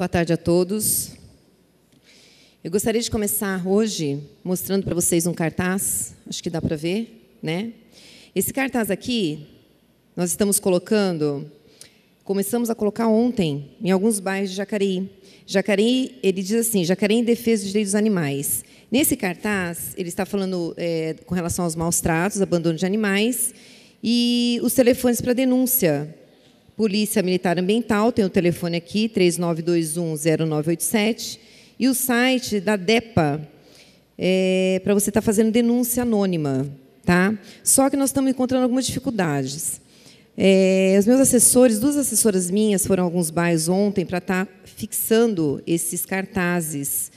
Boa tarde a todos. Eu gostaria de começar hoje mostrando para vocês um cartaz, acho que dá para ver, né? Esse cartaz aqui, nós estamos colocando, começamos a colocar ontem, em alguns bairros de Jacareí. Jacareí, ele diz assim, Jacareí em defesa dos direitos dos animais. Nesse cartaz, ele está falando é, com relação aos maus tratos, abandono de animais, e os telefones para denúncia, Polícia Militar Ambiental, tem o telefone aqui, 39210987, e o site da DEPA, é, para você estar tá fazendo denúncia anônima. Tá? Só que nós estamos encontrando algumas dificuldades. É, os meus assessores, duas assessoras minhas, foram a alguns bairros ontem para estar tá fixando esses cartazes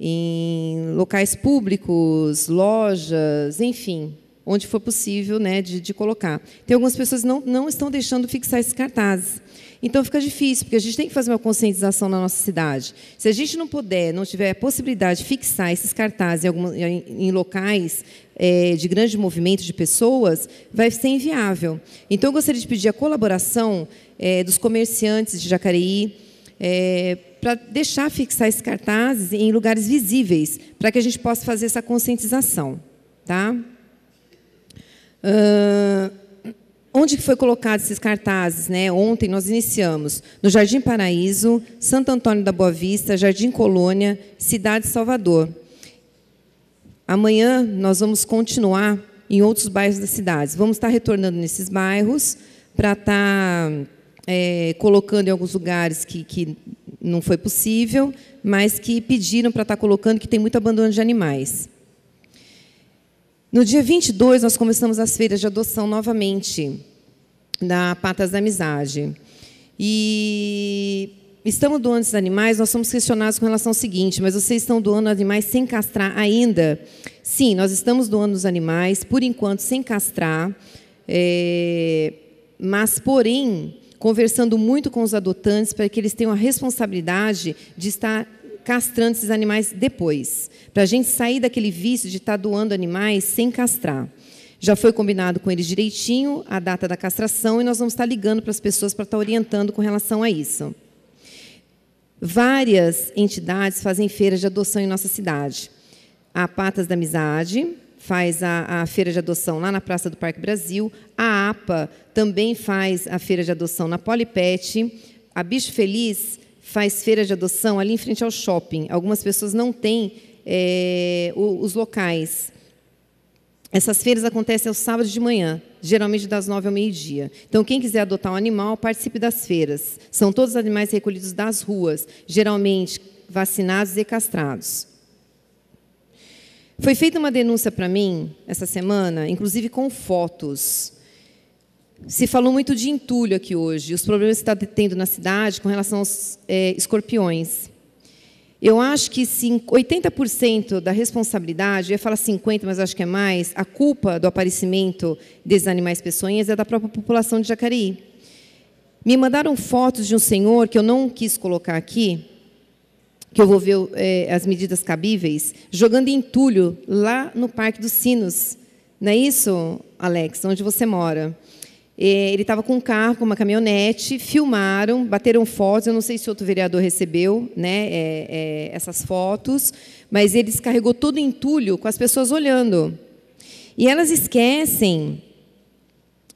em locais públicos, lojas, enfim, onde for possível né, de, de colocar. Tem algumas pessoas que não, não estão deixando fixar esses cartazes. Então fica difícil, porque a gente tem que fazer uma conscientização na nossa cidade. Se a gente não puder, não tiver a possibilidade de fixar esses cartazes em, em, em locais é, de grande movimento de pessoas, vai ser inviável. Então eu gostaria de pedir a colaboração é, dos comerciantes de Jacareí. É, para deixar fixar esses cartazes em lugares visíveis, para que a gente possa fazer essa conscientização. Tá? Uh, onde foi colocado esses cartazes? Né? Ontem nós iniciamos no Jardim Paraíso, Santo Antônio da Boa Vista, Jardim Colônia, Cidade Salvador. Amanhã nós vamos continuar em outros bairros da cidade. Vamos estar retornando nesses bairros para estar tá, é, colocando em alguns lugares que, que não foi possível, mas que pediram para estar tá colocando que tem muito abandono de animais. No dia 22, nós começamos as feiras de adoção novamente, da Patas da Amizade. E estamos doando esses animais, nós somos questionados com relação ao seguinte, mas vocês estão doando animais sem castrar ainda? Sim, nós estamos doando os animais, por enquanto, sem castrar, é, mas, porém, conversando muito com os adotantes para que eles tenham a responsabilidade de estar castrando esses animais depois, para a gente sair daquele vício de estar tá doando animais sem castrar. Já foi combinado com eles direitinho a data da castração e nós vamos estar tá ligando para as pessoas para estar tá orientando com relação a isso. Várias entidades fazem feiras de adoção em nossa cidade. A Patas da Amizade, faz a, a, feira de adoção lá na Praça do Parque Brasil, a APA também faz a feira de adoção na Polipet, a Bicho Feliz faz feira de adoção ali em frente ao shopping. Algumas pessoas não têm é, os locais. Essas feiras acontecem aos sábados de manhã, geralmente das nove ao meio-dia. Então, quem quiser adotar um animal, participe das feiras. São todos animais recolhidos das ruas, geralmente vacinados e castrados. Foi feita uma denúncia para mim essa semana, inclusive com fotos se falou muito de entulho aqui hoje, os problemas que está tendo na cidade com relação aos é, escorpiões. Eu acho que 80% da responsabilidade, eu ia falar 50%, mas acho que é mais, a culpa do aparecimento desses animais peçonhas é da própria população de Jacareí. Me mandaram fotos de um senhor, que eu não quis colocar aqui, que eu vou ver é, as medidas cabíveis, jogando entulho lá no Parque dos Sinos. Não é isso, Alex, onde você mora? É, ele estava com um carro, com uma caminhonete, filmaram, bateram fotos. Eu não sei se outro vereador recebeu né, é, é, essas fotos, mas ele descarregou todo o entulho com as pessoas olhando. E elas esquecem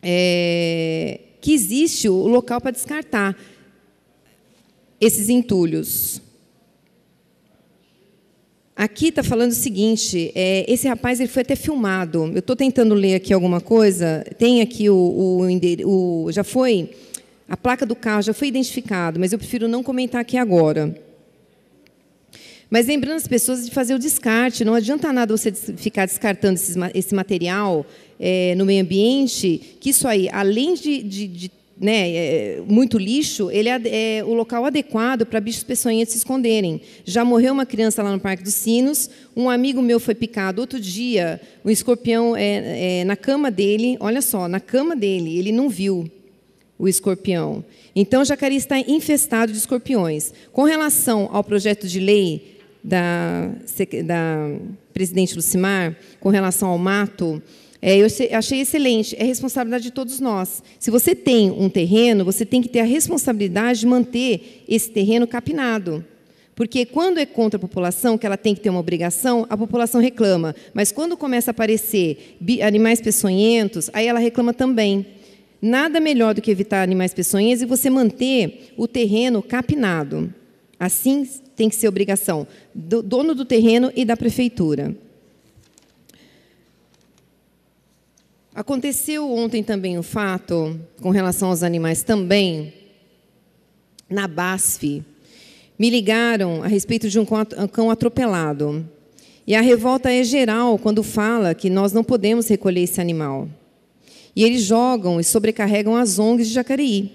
é, que existe o local para descartar esses entulhos. Aqui está falando o seguinte: é, esse rapaz ele foi até filmado. Eu estou tentando ler aqui alguma coisa. Tem aqui o, o, o já foi a placa do carro já foi identificado, mas eu prefiro não comentar aqui agora. Mas lembrando as pessoas de fazer o descarte, não adianta nada você ficar descartando esse material é, no meio ambiente, que isso aí, além de, de, de né, é, muito lixo, ele é, é o local adequado para bichos peçonhentos se esconderem. Já morreu uma criança lá no Parque dos Sinos, um amigo meu foi picado outro dia, um escorpião é, é, na cama dele, olha só, na cama dele, ele não viu o escorpião. Então, Jacareí está infestado de escorpiões. Com relação ao projeto de lei da, da presidente Lucimar, com relação ao mato, é, eu achei excelente. É responsabilidade de todos nós. Se você tem um terreno, você tem que ter a responsabilidade de manter esse terreno capinado. Porque quando é contra a população, que ela tem que ter uma obrigação, a população reclama. Mas quando começa a aparecer animais peçonhentos, aí ela reclama também. Nada melhor do que evitar animais peçonhentos e você manter o terreno capinado. Assim tem que ser obrigação do dono do terreno e da prefeitura. Aconteceu ontem também um fato com relação aos animais também na BASF. Me ligaram a respeito de um cão atropelado. E a revolta é geral quando fala que nós não podemos recolher esse animal. E eles jogam e sobrecarregam as ONGs de Jacareí.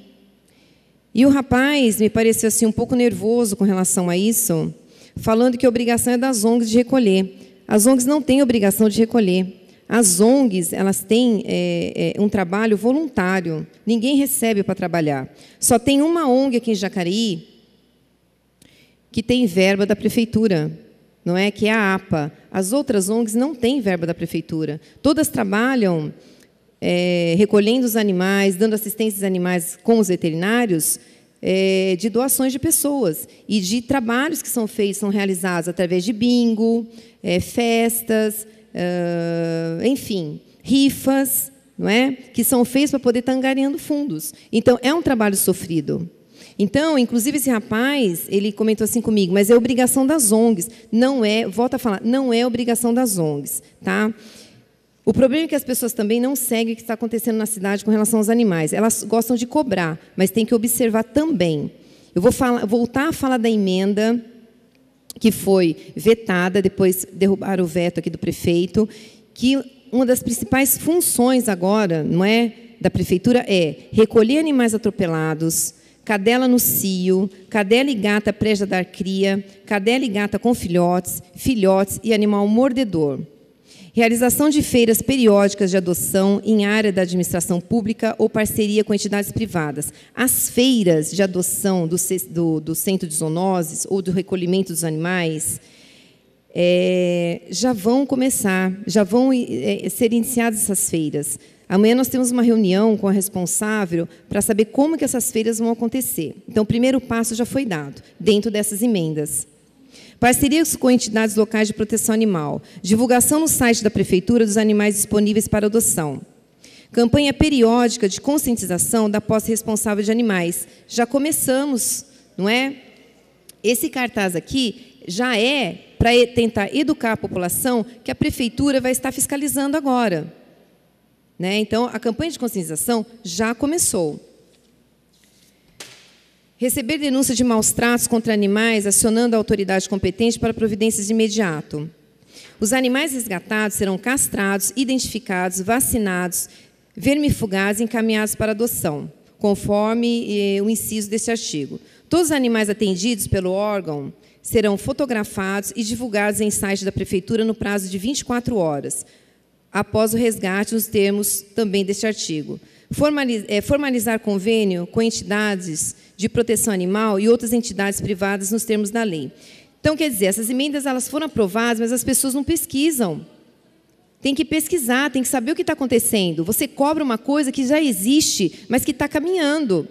E o rapaz me pareceu assim um pouco nervoso com relação a isso, falando que a obrigação é das ONGs de recolher. As ONGs não têm obrigação de recolher. As ONGs, elas têm é, é, um trabalho voluntário. Ninguém recebe para trabalhar. Só tem uma ONG aqui em Jacareí que tem verba da prefeitura, não é? Que é a APA. As outras ONGs não têm verba da prefeitura. Todas trabalham é, recolhendo os animais, dando assistência aos animais com os veterinários, é, de doações de pessoas e de trabalhos que são feitos, são realizados através de bingo, é, festas, uh, enfim, rifas, não é? que são feitas para poder estar angariando fundos. Então, é um trabalho sofrido. Então, inclusive, esse rapaz, ele comentou assim comigo, mas é obrigação das ONGs. Não é, volta a falar, não é obrigação das ONGs. Tá? O problema é que as pessoas também não seguem o que está acontecendo na cidade com relação aos animais. Elas gostam de cobrar, mas tem que observar também. Eu vou falar, voltar a falar da emenda que foi vetada, depois derrubaram o veto aqui do prefeito, que uma das principais funções agora, não é, da prefeitura é recolher animais atropelados, cadela no cio, cadela e gata presa da cria, cadela e gata com filhotes, filhotes e animal mordedor realização de feiras periódicas de adoção em área da administração pública ou parceria com entidades privadas. As feiras de adoção do, do, do centro de zoonoses ou do recolhimento dos animais é, já vão começar, já vão é, é, ser iniciadas essas feiras. Amanhã nós temos uma reunião com a responsável para saber como que essas feiras vão acontecer. Então, o primeiro passo já foi dado dentro dessas emendas. Parcerias com entidades locais de proteção animal. Divulgação no site da Prefeitura dos animais disponíveis para adoção. Campanha periódica de conscientização da posse responsável de animais. Já começamos, não é? Esse cartaz aqui já é para tentar educar a população que a prefeitura vai estar fiscalizando agora. Né? Então, a campanha de conscientização já começou. Receber denúncia de maus tratos contra animais, acionando a autoridade competente para providências de imediato. Os animais resgatados serão castrados, identificados, vacinados, vermifugados e encaminhados para adoção, conforme eh, o inciso deste artigo. Todos os animais atendidos pelo órgão serão fotografados e divulgados em site da Prefeitura no prazo de 24 horas, após o resgate, nos termos também deste artigo. É, formalizar convênio com entidades de proteção animal e outras entidades privadas nos termos da lei. Então, quer dizer, essas emendas elas foram aprovadas, mas as pessoas não pesquisam. Tem que pesquisar, tem que saber o que está acontecendo. Você cobra uma coisa que já existe, mas que está caminhando.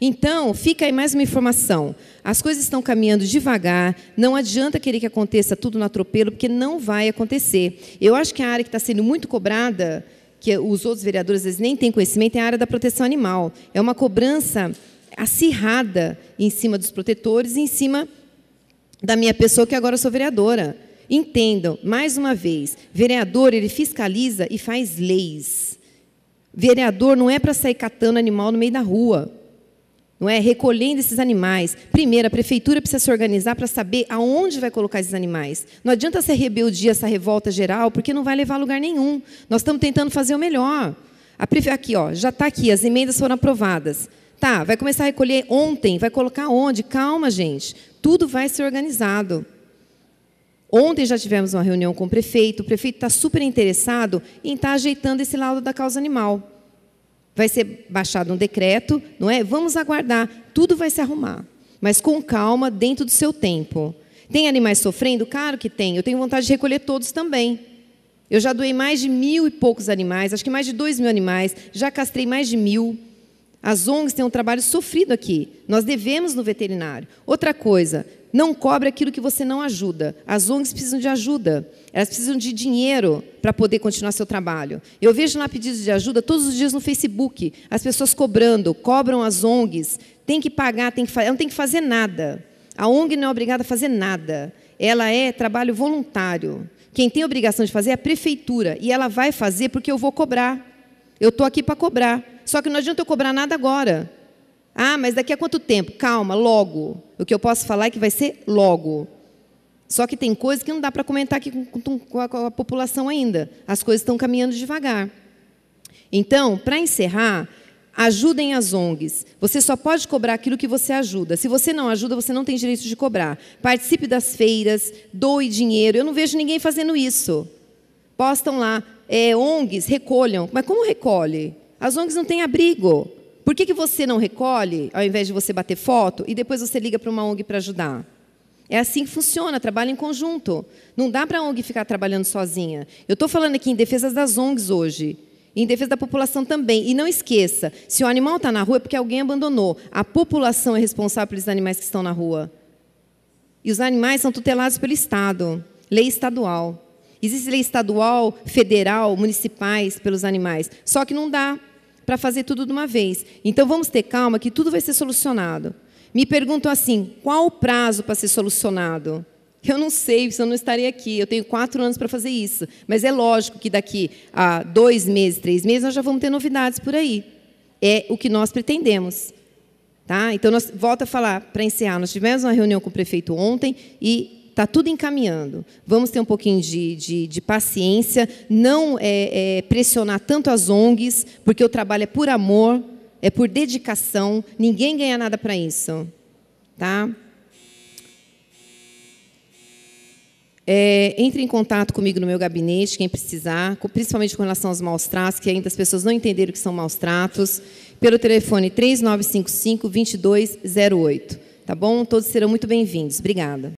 Então, fica aí mais uma informação. As coisas estão caminhando devagar, não adianta querer que aconteça tudo no atropelo, porque não vai acontecer. Eu acho que a área que está sendo muito cobrada que os outros vereadores às vezes nem têm conhecimento, é a área da proteção animal. É uma cobrança acirrada em cima dos protetores e em cima da minha pessoa, que agora sou vereadora. Entendam, mais uma vez, vereador, ele fiscaliza e faz leis. Vereador não é para sair catando animal no meio da rua não é? Recolhendo esses animais. Primeiro, a prefeitura precisa se organizar para saber aonde vai colocar esses animais. Não adianta ser rebeldia, essa revolta geral, porque não vai levar a lugar nenhum. Nós estamos tentando fazer o melhor. Prefe... Aqui, ó, já está aqui, as emendas foram aprovadas. Tá, vai começar a recolher ontem, vai colocar onde? Calma, gente. Tudo vai ser organizado. Ontem já tivemos uma reunião com o prefeito, o prefeito está super interessado em estar tá ajeitando esse laudo da causa animal vai ser baixado um decreto, não é? Vamos aguardar, tudo vai se arrumar, mas com calma, dentro do seu tempo. Tem animais sofrendo? Claro que tem. Eu tenho vontade de recolher todos também. Eu já doei mais de mil e poucos animais, acho que mais de dois mil animais, já castrei mais de mil. As ONGs têm um trabalho sofrido aqui. Nós devemos no veterinário. Outra coisa, não cobre aquilo que você não ajuda. As ONGs precisam de ajuda, elas precisam de dinheiro para poder continuar seu trabalho. Eu vejo lá pedidos de ajuda todos os dias no Facebook, as pessoas cobrando, cobram as ONGs, tem que pagar, tem que fazer, não tem que fazer nada. A ONG não é obrigada a fazer nada. Ela é trabalho voluntário. Quem tem a obrigação de fazer é a prefeitura e ela vai fazer porque eu vou cobrar. Eu estou aqui para cobrar. Só que não adianta eu cobrar nada agora. Ah, mas daqui a quanto tempo? Calma, logo. O que eu posso falar é que vai ser logo. Só que tem coisas que não dá para comentar aqui com, a, a população ainda. As coisas estão caminhando devagar. Então, para encerrar, Ajudem as ONGs. Você só pode cobrar aquilo que você ajuda. Se você não ajuda, você não tem direito de cobrar. Participe das feiras, doe dinheiro. Eu não vejo ninguém fazendo isso. Postam lá, é, ONGs, recolham. Mas como recolhe? As ONGs não têm abrigo. Por que, que você não recolhe, ao invés de você bater foto, e depois você liga para uma ONG para ajudar? É assim que funciona, trabalha em conjunto. Não dá para a ONG ficar trabalhando sozinha. Eu estou falando aqui em defesa das ONGs hoje, em defesa da população também. E não esqueça, se o animal está na rua é porque alguém abandonou. A população é responsável pelos animais que estão na rua. E os animais são tutelados pelo Estado, lei estadual. Existe lei estadual, federal, municipais pelos animais. Só que não dá para fazer tudo de uma vez. Então vamos ter calma que tudo vai ser solucionado. Me perguntam assim: qual o prazo para ser solucionado? Eu não sei, senão eu não estaria aqui. Eu tenho quatro anos para fazer isso. Mas é lógico que daqui a dois meses, três meses, nós já vamos ter novidades por aí. É o que nós pretendemos. Tá? Então, nós, volta a falar, para encerrar, nós tivemos uma reunião com o prefeito ontem e Está tudo encaminhando. Vamos ter um pouquinho de, de, de paciência, não é, é, pressionar tanto as ONGs, porque o trabalho é por amor, é por dedicação, ninguém ganha nada para isso. Tá? É, entre em contato comigo no meu gabinete, quem precisar, principalmente com relação aos maus tratos, que ainda as pessoas não entenderam que são maus tratos, pelo telefone 3955-2208. Tá bom? Todos serão muito bem-vindos. Obrigada.